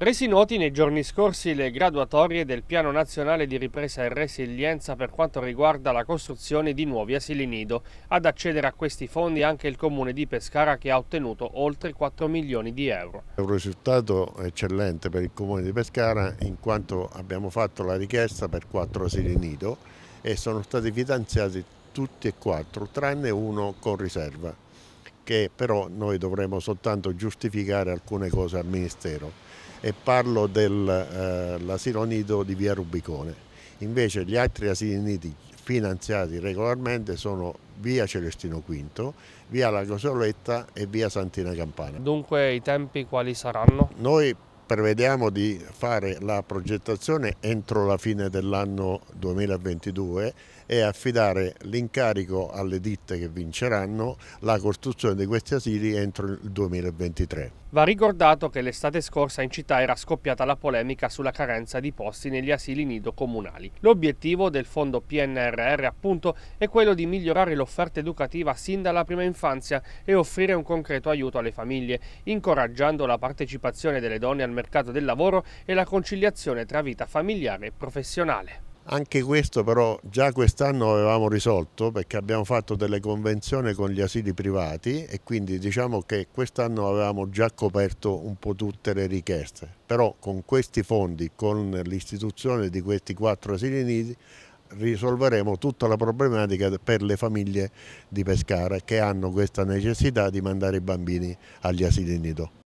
Resi noti nei giorni scorsi le graduatorie del Piano Nazionale di Ripresa e Resilienza per quanto riguarda la costruzione di nuovi asili nido. Ad accedere a questi fondi anche il Comune di Pescara che ha ottenuto oltre 4 milioni di euro. È un risultato eccellente per il Comune di Pescara in quanto abbiamo fatto la richiesta per 4 asili nido e sono stati finanziati tutti e quattro tranne uno con riserva che però noi dovremo soltanto giustificare alcune cose al Ministero e parlo dell'asilo eh, nido di via Rubicone. Invece gli altri asili nidi finanziati regolarmente sono via Celestino V, via La Cosoletta e via Santina Campana. Dunque i tempi quali saranno? Noi prevediamo di fare la progettazione entro la fine dell'anno 2022 e affidare l'incarico alle ditte che vinceranno la costruzione di questi asili entro il 2023. Va ricordato che l'estate scorsa in città era scoppiata la polemica sulla carenza di posti negli asili nido comunali. L'obiettivo del fondo PNRR appunto è quello di migliorare l'offerta educativa sin dalla prima infanzia e offrire un concreto aiuto alle famiglie, incoraggiando la partecipazione delle donne al mercato del lavoro e la conciliazione tra vita familiare e professionale. Anche questo però già quest'anno avevamo risolto perché abbiamo fatto delle convenzioni con gli asili privati e quindi diciamo che quest'anno avevamo già coperto un po' tutte le richieste. Però con questi fondi, con l'istituzione di questi quattro asili nidi, risolveremo tutta la problematica per le famiglie di Pescara che hanno questa necessità di mandare i bambini agli asili nido.